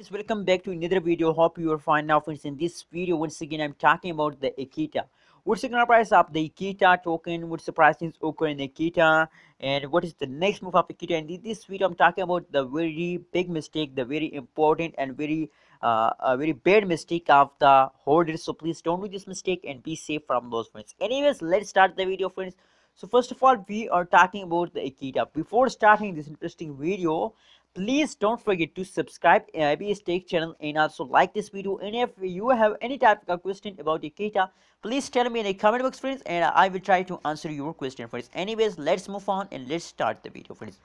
friends welcome back to another video hope you are fine now friends in this video once again i'm talking about the ikita what's gonna price up the ikita token what's the pricing occur in ikita and what is the next move of ikita and in this video i'm talking about the very big mistake the very important and very uh, a very bad mistake of the holders so please don't do this mistake and be safe from those friends anyways let's start the video friends so first of all we are talking about the ikita before starting this interesting video please don't forget to subscribe AIB's Stake channel and also like this video and if you have any type of question about Ikeda please tell me in the comment box friends and I will try to answer your question friends anyways let's move on and let's start the video friends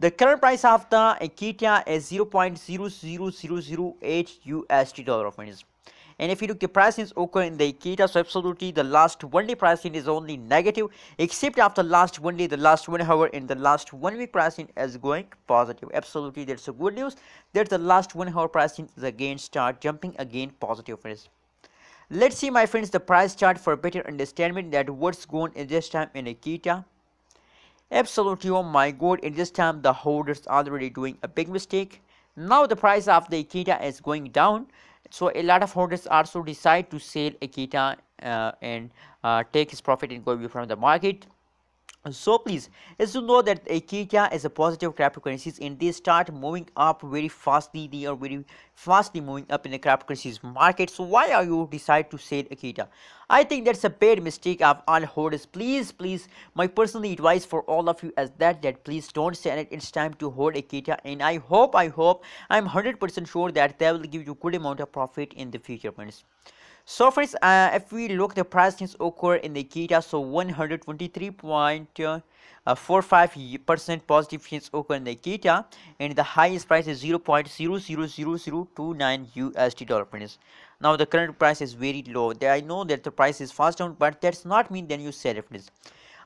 the current price of the Ikeda is 0.00008 USD dollar friends and if you look the is okay in the Ikeda so absolutely the last one day pricing is only negative except after last one day the last one hour and the last one week pricing is going positive absolutely that's a good news that the last one hour pricing is again start jumping again positive friends let's see my friends the price chart for better understanding that what's going in this time in Ikeda absolutely oh my god in this time the holders already doing a big mistake now the price of the Ikeda is going down so a lot of holders also decide to sell akita uh, and uh, take his profit and go away from the market so please, as you know that Akita is a positive cryptocurrencies and they start moving up very fastly. They are very fastly moving up in the cryptocurrencies market. So why are you decide to sell Akita? I think that's a bad mistake of all holders. Please, please, my personal advice for all of you is that that please don't sell it. It's time to hold Akita, and I hope, I hope, I'm 100% sure that they will give you good amount of profit in the future friends. So first, uh, if we look the price since occur in the Kita, so 123.45% uh, positive since occur in the Kita, and the highest price is zero point zero zero zero zero two nine USD dollar Now the current price is very low. I know that the price is fast down, but that's not mean then you sell it. Please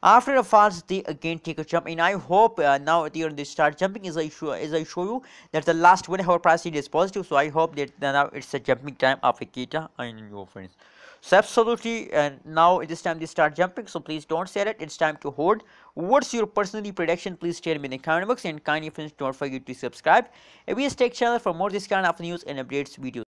after a fast they again take a jump and i hope uh, now they, they start jumping as i show as i show you that the last one hour price is positive so i hope that now it's a jumping time of akita and your friends so absolutely and now this time they start jumping so please don't sell it it's time to hold what's your personally prediction please tell me in the comment box and kindly friends don't forget to subscribe abs tech channel for more this kind of news and updates videos